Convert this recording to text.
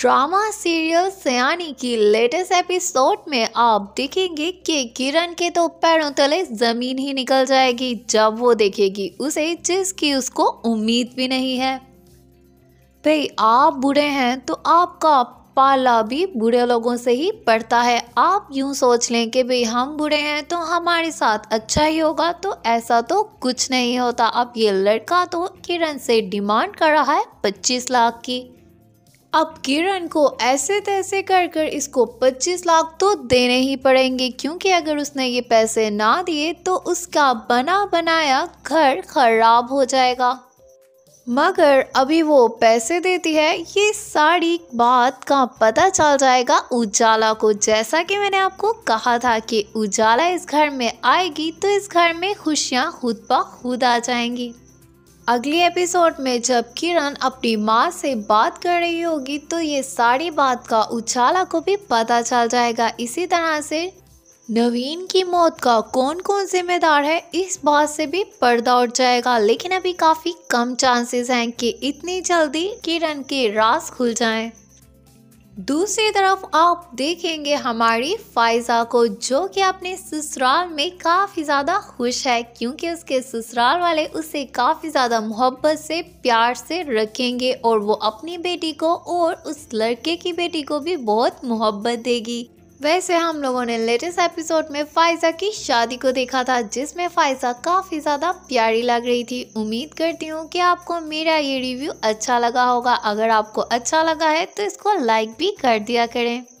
Drama serial सयानी की latest episode में आप देखेंगे कि किरण के तो पैरों तले जमीन ही निकल जाएगी जब वो देखेगी उसे जिसकी उसको उम्मीद भी नहीं है भाई आप बूढ़े हैं तो आपका पाला भी बूढ़े लोगों से ही पड़ता है आप यूं सोच लें कि भाई हम बूढ़े हैं तो हमारे साथ अच्छा ही होगा तो ऐसा तो कुछ नहीं होता अब ये लड़का तो किरण से डिमांड कर रहा है पच्चीस लाख की अब किरण को ऐसे तैसे कर कर इसको 25 लाख तो देने ही पड़ेंगे क्योंकि अगर उसने ये पैसे ना दिए तो उसका बना बनाया घर खराब हो जाएगा मगर अभी वो पैसे देती है ये सारी बात का पता चल जाएगा उजाला को जैसा कि मैंने आपको कहा था कि उजाला इस घर में आएगी तो इस घर में खुशियाँ खुद ब खुद आ जाएंगी अगले एपिसोड में जब किरण अपनी माँ से बात कर रही होगी तो ये सारी बात का उछाला को भी पता चल जाएगा इसी तरह से नवीन की मौत का कौन कौन जिम्मेदार है इस बात से भी पर्दा उठ जाएगा लेकिन अभी काफ़ी कम चांसेस हैं कि इतनी जल्दी किरण के रास खुल जाएं। दूसरी तरफ आप देखेंगे हमारी फाइजा को जो कि अपने ससुराल में काफ़ी ज़्यादा खुश है क्योंकि उसके ससुराल वाले उसे काफ़ी ज़्यादा मोहब्बत से प्यार से रखेंगे और वो अपनी बेटी को और उस लड़के की बेटी को भी बहुत मोहब्बत देगी वैसे हम लोगों ने लेटेस्ट एपिसोड में फाइजा की शादी को देखा था जिसमें फाइजा काफ़ी ज़्यादा प्यारी लग रही थी उम्मीद करती हूँ कि आपको मेरा ये रिव्यू अच्छा लगा होगा अगर आपको अच्छा लगा है तो इसको लाइक भी कर दिया करें